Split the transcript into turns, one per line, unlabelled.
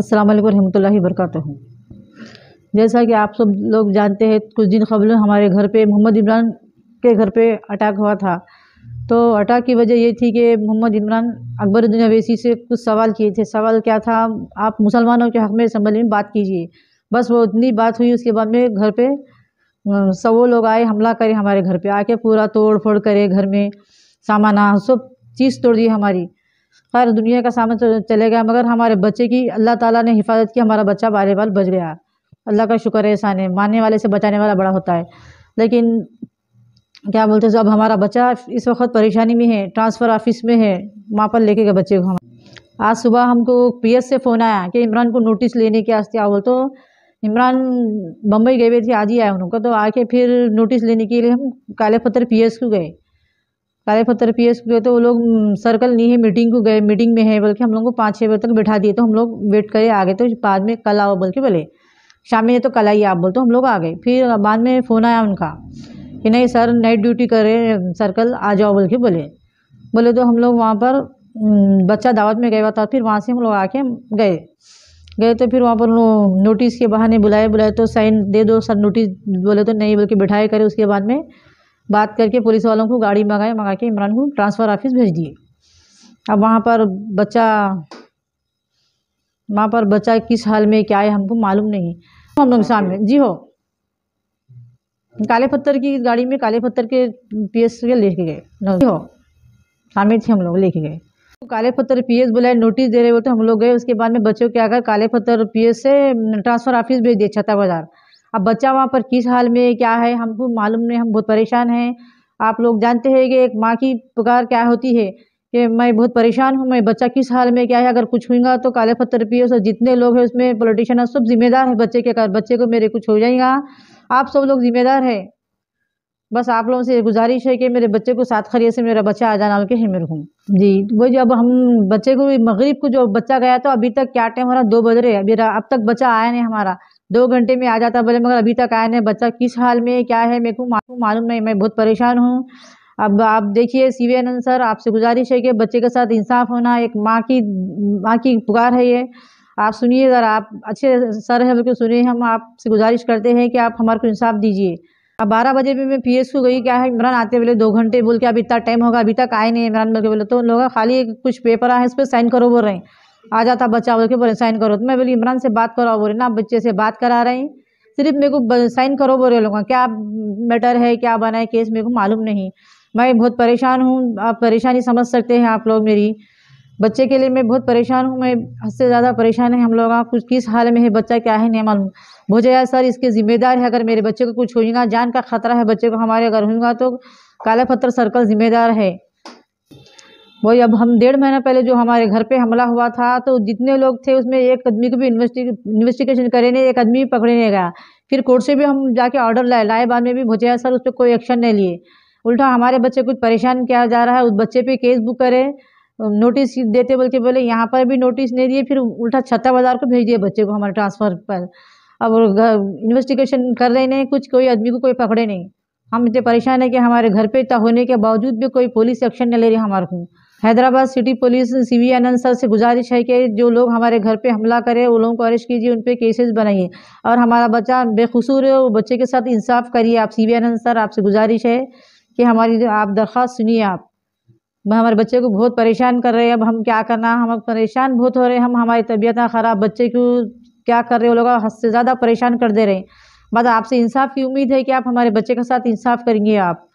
अस्सलाम वालेकुम वरकत जैसा कि आप सब लोग जानते हैं कुछ दिन कबल हमारे घर पे मोहम्मद इमरान के घर पे अटैक हुआ था तो अटैक की वजह ये थी कि मोहम्मद इमरान अकबरुद्दीन अवैसी से कुछ सवाल किए थे सवाल क्या था आप मुसलमानों के हक़ में संभल में बात कीजिए बस वो इतनी बात हुई उसके बाद में घर पे सवो लोग आए हमला करे हमारे घर पर आके पूरा तोड़ फोड़ करे घर में सामाना सब चीज़ तोड़ दी हमारी खैर दुनिया का सामना चले गया मगर हमारे बच्चे की अल्लाह ताला ने हिफाजत की हमारा बच्चा बारे बाल बच गया अल्लाह का शुक्र है एहसान है मानने वाले से बचाने वाला बड़ा होता है लेकिन क्या बोलते हैं अब हमारा बच्चा इस वक्त परेशानी में है ट्रांसफ़र ऑफिस में है वहाँ पर लेके गए बच्चे को हम आज सुबह हमको पी से फ़ोन आया कि इमरान को नोटिस लेने के वास्ते आओ तो इमरान बम्बई गए हुए थे आज ही आए उनको तो आके फिर नोटिस लेने के लिए हम काले पत्थर पी को गए काले पत्थर पी एस तो वो लोग सर्कल नहीं है मीटिंग को गए मीटिंग में है बल्कि हम लोग को पाँच छः बजे तक बैठा दिए तो हम लोग वेट करे आ गए तो बाद में कल आओ बोल के बोले शाम में तो कल आइए आप बोल तो हम लोग आ गए फिर बाद में फ़ोन आया उनका कि नहीं सर नाइट ड्यूटी करे सर्कल आ जाओ बोल के बोले बोले तो हम लोग वहाँ पर बच्चा दावत में गया था फिर वहाँ से हम लोग आके गए गए तो फिर वहाँ पर नोटिस के बहाने बुलाए बुलाए तो साइन दे दो सर नोटिस बोले तो नहीं बोल के बिठाए करे उसके बाद में बात करके पुलिस वालों को गाड़ी मंगाए मंगा के इमरान को ट्रांसफ़र ऑफिस भेज दिए अब वहाँ पर बच्चा वहाँ पर बच्चा किस हाल में क्या है हमको मालूम नहीं हम लोग सामने जी हो काले पत्थर की गाड़ी में काले पत्थर के पीएस के लेके गए हो सामने थे हम लोग लेके गए काले पत्थर पीएस बुलाए नोटिस दे रहे हो तो हम लोग गए उसके बाद में बच्चों के आकर काले पत्थर पीएस से ट्रांसफ़र ऑफिस भेज दिए छत्ता बाज़ार अब बच्चा वहाँ पर किस हाल में क्या है हमको तो मालूम नहीं हम बहुत परेशान हैं आप लोग जानते हैं कि एक माँ की पुकार क्या होती है कि मैं बहुत परेशान हूँ मैं बच्चा किस हाल में क्या है अगर कुछ हुएगा तो काले पत्थर पिए सब जितने लोग हैं उसमें पोलिटिशियन है सब जिम्मेदार है बच्चे के अगर बच्चे को मेरे कुछ हो जाएगा आप सब लोग जिम्मेदार है बस आप लोगों से गुजारिश है कि मेरे बच्चे को साथ खरीद से मेरा बच्चा आ जाना के है मेरे को जी वो जब हम बच्चे को मगरिब को जो बच्चा गया तो अभी तक क्या टाइम हो रहा दो बज रहे अभी अब तक बच्चा आया नहीं हमारा दो घंटे में आ जाता बोले मगर अभी तक आया नहीं बच्चा किस हाल में क्या है मेरे को मालूम मालूम नहीं मैं बहुत परेशान हूँ अब आप देखिए सी वी आनंद सर आपसे गुजारिश है कि बच्चे के साथ इंसाफ होना एक माँ की माँ की पुकार है ये आप सुनिए ज़रा आप अच्छे सर है बिल्कुल सुनिए हम आपसे गुजारिश करते हैं कि आप हमारे को इंसाफ दीजिए अब बारह बजे भी मैं पी एस को गई क्या है इमरान आते बोले दो घंटे बोल के अब इतना टाइम होगा अभी तक आए नहीं इमरान बोल के बोले तो लोग खाली कुछ पेपर आए इस पर साइन करो बोल रहे हैं आ जाता बच्चा बोल के बोले साइन करो तो मैं बोली इमरान से बात कराओ बोले ना बच्चे से बात करा रही सिर्फ मेरे को साइन करो बोले लोग क्या मैटर है क्या बना है केस मेरे को मालूम नहीं मैं बहुत परेशान हूँ आप परेशानी समझ सकते हैं आप लोग मेरी बच्चे के लिए मैं बहुत परेशान हूँ मैं हद से ज़्यादा परेशान है हम लोग कुछ किस हाल में है बच्चा क्या है नहीं मालूम भोजया सर इसके ज़िम्मेदार है अगर मेरे बच्चे को कुछ होगा जान का खतरा है बच्चे को हमारे अगर होगा तो काला पत्थर सर्कल ज़िम्मेदार है वही अब हम डेढ़ महीना पहले जो हमारे घर पे हमला हुआ था तो जितने लोग थे उसमें एक आदमी को भी इन्वेस्टिगेशन करे नहीं एक आदमी भी पकड़े नहीं गया फिर कोर्ट से भी हम जाके ऑर्डर लाए लाए बाद में भी भुजिया सर उस पर कोई एक्शन नहीं लिए उल्टा हमारे बच्चे कुछ परेशान किया जा रहा है उस बच्चे पे केस बुक करे नोटिस देते बोल के बोले यहाँ पर भी नोटिस नहीं दिए फिर उल्टा छत्ता बाजार को भेज दिए बच्चे को हमारे ट्रांसफ़र पर अब इन्वेस्टिगेशन कर रहे नहीं कुछ कोई आदमी को कोई पकड़े नहीं हम इतने परेशान है कि हमारे घर पे इतना होने के बावजूद भी कोई पुलिस एक्शन नहीं ले रही हमारे को Hyderabad city police C V Anand sir से गुजारिश है कि जो लोग हमारे घर पे हमला करें वो लोगों को अरेस्ट कीजिए उन पर केसेज़ बनाइए और हमारा बच्चा बेकसूर है वो बच्चे के साथ इंसाफ करिए आप सी वी आनंद सर आपसे गुजारिश है कि हमारी आप दरख्वास्त सुनिए आप हमारे बच्चे को बहुत परेशान कर रहे हैं अब हम क्या करना हम परेशान बहुत हो रहे हैं हम हमारी तबीयत ख़राब बच्चे को क्या कर रहे हो लोग हद से ज़्यादा परेशान कर दे रहे हैं बस आपसे इंसाफ की उम्मीद है कि आप हमारे बच्चे के साथ इंसाफ करेंगे आप